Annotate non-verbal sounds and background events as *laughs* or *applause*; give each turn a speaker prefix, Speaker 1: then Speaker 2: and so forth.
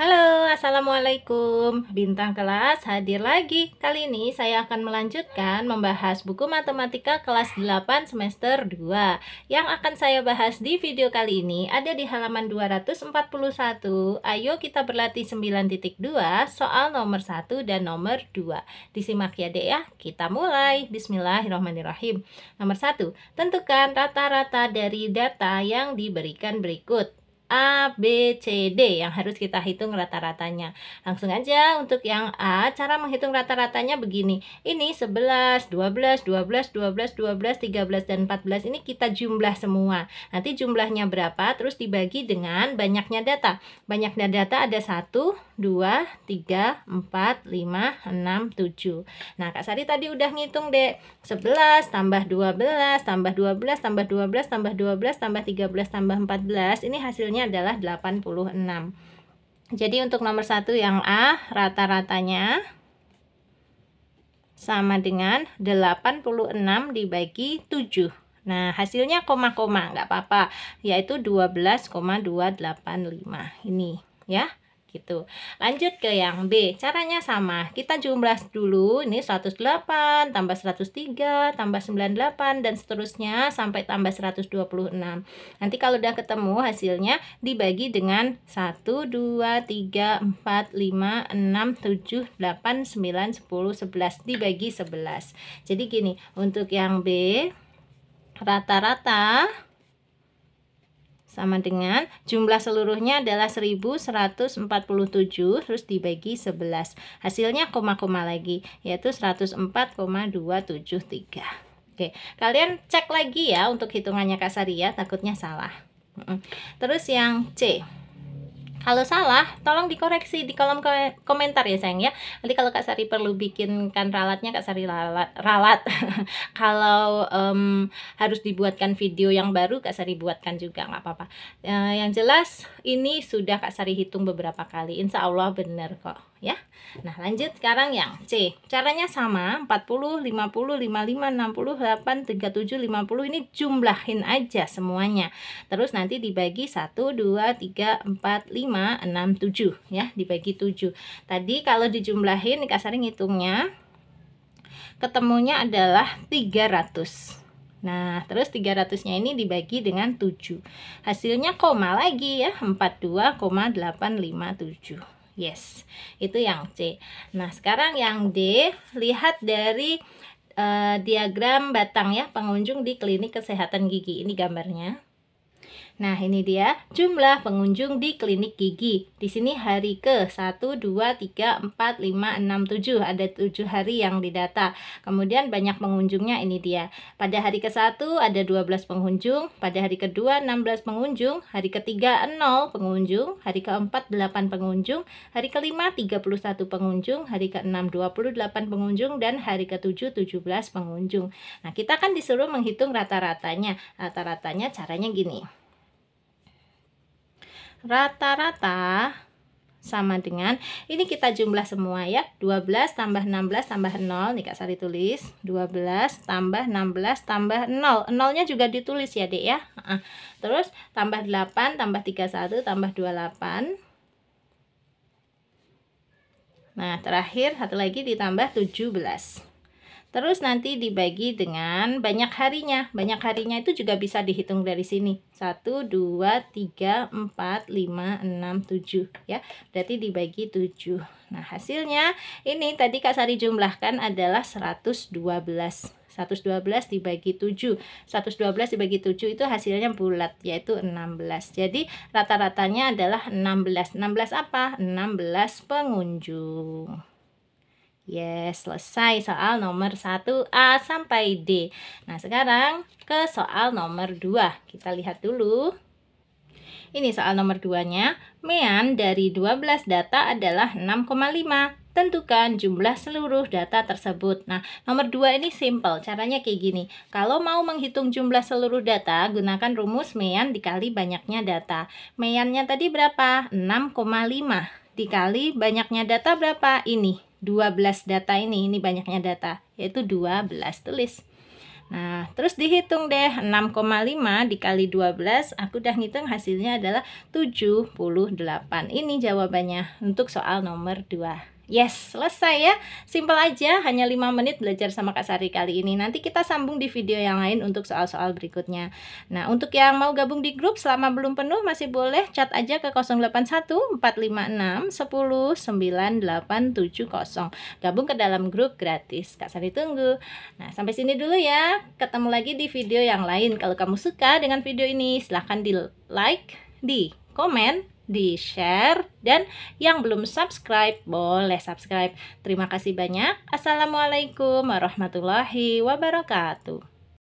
Speaker 1: Halo, Assalamualaikum Bintang kelas hadir lagi Kali ini saya akan melanjutkan membahas buku matematika kelas 8 semester 2 Yang akan saya bahas di video kali ini ada di halaman 241 Ayo kita berlatih 9.2 soal nomor 1 dan nomor 2 Disimak ya deh. ya, kita mulai Bismillahirrahmanirrahim Nomor 1, tentukan rata-rata dari data yang diberikan berikut A, B, C, D yang harus kita hitung rata-ratanya. Langsung aja untuk yang A, cara menghitung rata-ratanya begini. Ini 11, 12, 12, 12, 12, 13, dan 14 ini kita jumlah semua. Nanti jumlahnya berapa terus dibagi dengan banyaknya data. Banyaknya data ada 1, 2, 3, 4, 5, 6, 7. Nah, Kak Sari tadi udah ngitung deh. 11 tambah 12, tambah 12, tambah 12, tambah 12, tambah 13, tambah 14. Ini hasilnya Hasilnya adalah 86. Jadi untuk nomor satu yang A rata-ratanya sama dengan 86 dibagi 7. Nah, hasilnya koma-koma, nggak apa-apa, yaitu 12,285. Ini, ya gitu. Lanjut ke yang B. Caranya sama. Kita jumlah dulu ini 108 tambah 103 tambah 98 dan seterusnya sampai tambah 126. Nanti kalau udah ketemu hasilnya dibagi dengan 1 2 3 4 5 6 7 8 9 10 11 dibagi 11. Jadi gini, untuk yang B rata-rata sama dengan jumlah seluruhnya adalah 1147 terus dibagi 11 hasilnya koma-koma lagi yaitu 104,273 Oke, kalian cek lagi ya untuk hitungannya Kak Saria ya, takutnya salah. Terus yang C. Kalau salah, tolong dikoreksi di kolom komentar ya sayang ya. Nanti kalau Kak Sari perlu bikinkan ralatnya, Kak Sari ralat. ralat. *laughs* kalau um, harus dibuatkan video yang baru, Kak Sari buatkan juga nggak apa-apa. Uh, yang jelas ini sudah Kak Sari hitung beberapa kali. Insya Allah benar kok ya. Nah, lanjut sekarang yang C. Caranya sama, 40, 50, 55, 60, 8, 37, 50. Ini jumlahin aja semuanya. Terus nanti dibagi 1 2 3 4 5 6 7 ya, dibagi 7. Tadi kalau dijumlahin Kak Sari ngitungnya ketemunya adalah 300. Nah, terus 300-nya ini dibagi dengan 7. Hasilnya koma lagi ya, 42,857. Yes, itu yang C. Nah, sekarang yang D, lihat dari uh, diagram batang ya pengunjung di klinik kesehatan gigi. Ini gambarnya. Nah, ini dia jumlah pengunjung di klinik gigi. Di sini hari ke 1, 2, 3, 4, 5, 6, 7. Ada 7 hari yang didata. Kemudian banyak pengunjungnya ini dia. Pada hari ke-1 ada 12 pengunjung. Pada hari ke-2, 16 pengunjung. Hari ke-3, 0 pengunjung. Hari ke-4, 8 pengunjung. Hari ke-5, 31 pengunjung. Hari ke-6, 28 pengunjung. Dan hari ke-7, 17 pengunjung. Nah, kita kan disuruh menghitung rata-ratanya. Rata-ratanya caranya gini rata-rata sama dengan ini kita jumlah semua ya 12 tambah 16 tambah 0 nih Kak Sari tulis 12 tambah 16 tambah 0 0 nya juga ditulis ya dek ya terus tambah 8 tambah 31 tambah 28 nah terakhir satu lagi ditambah 17 Terus nanti dibagi dengan banyak harinya. Banyak harinya itu juga bisa dihitung dari sini. 1, 2, 3, 4, 5, 6, 7. Ya, berarti dibagi 7. Nah, hasilnya ini tadi Kak Sari jumlahkan adalah 112. 112 dibagi 7. 112 dibagi 7 itu hasilnya bulat, yaitu 16. Jadi, rata-ratanya adalah 16. 16 apa? 16 pengunjung. Yes, selesai soal nomor 1A sampai D. Nah, sekarang ke soal nomor 2. Kita lihat dulu. Ini soal nomor 2-nya. Mean dari 12 data adalah 6,5. Tentukan jumlah seluruh data tersebut. Nah, nomor 2 ini simple. Caranya kayak gini. Kalau mau menghitung jumlah seluruh data, gunakan rumus mean dikali banyaknya data. Meannya tadi berapa? 6,5. Dikali banyaknya data berapa? Ini, 12 data ini, ini banyaknya data, yaitu 12 tulis. Nah, terus dihitung deh 6,5 dikali 12, aku udah ngitung hasilnya adalah 78. Ini jawabannya untuk soal nomor 2. Yes, selesai ya. Simpel aja, hanya 5 menit belajar sama Kak Sari kali ini. Nanti kita sambung di video yang lain untuk soal-soal berikutnya. Nah, untuk yang mau gabung di grup selama belum penuh masih boleh chat aja ke 081456109870. Gabung ke dalam grup gratis. Kak Sari tunggu. Nah, sampai sini dulu ya. Ketemu lagi di video yang lain. Kalau kamu suka dengan video ini, silahkan di like, di komen, di-share, dan yang belum subscribe boleh subscribe. Terima kasih banyak. Assalamualaikum warahmatullahi wabarakatuh.